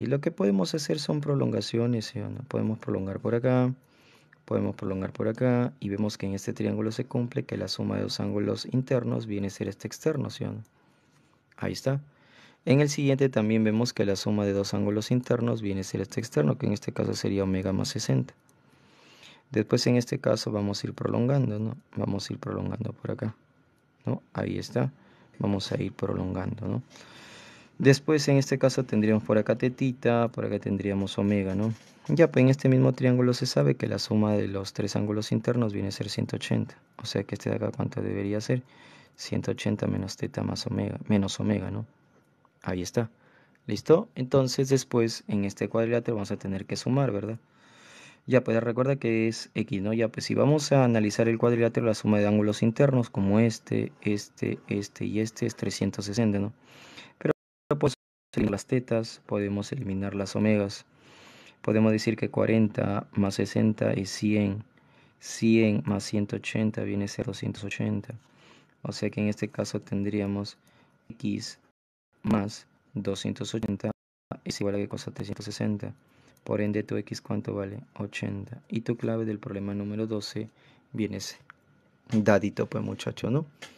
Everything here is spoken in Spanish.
Y lo que podemos hacer son prolongaciones, o no? Podemos prolongar por acá, podemos prolongar por acá, y vemos que en este triángulo se cumple que la suma de dos ángulos internos viene a ser este externo, ¿sí o no? Ahí está. En el siguiente también vemos que la suma de dos ángulos internos viene a ser este externo, que en este caso sería omega más 60. Después en este caso vamos a ir prolongando, ¿no? Vamos a ir prolongando por acá, ¿no? Ahí está. Vamos a ir prolongando, ¿no? Después, en este caso, tendríamos por acá tetita, por acá tendríamos omega, ¿no? Ya, pues en este mismo triángulo se sabe que la suma de los tres ángulos internos viene a ser 180. O sea que este de acá, ¿cuánto debería ser? 180 menos teta más omega, menos omega, ¿no? Ahí está. ¿Listo? Entonces, después, en este cuadrilátero vamos a tener que sumar, ¿verdad? Ya, pues recuerda que es X, ¿no? Ya, pues si vamos a analizar el cuadrilátero, la suma de ángulos internos como este, este, este y este es 360, ¿no? Pero podemos eliminar las tetas, podemos eliminar las omegas. Podemos decir que 40 más 60 es 100. 100 más 180 viene a ser 280. O sea que en este caso tendríamos x más 280 es igual a que cosa 360. Por ende, tu x cuánto vale? 80. Y tu clave del problema número 12 viene ese. Dadito, pues muchacho, ¿no?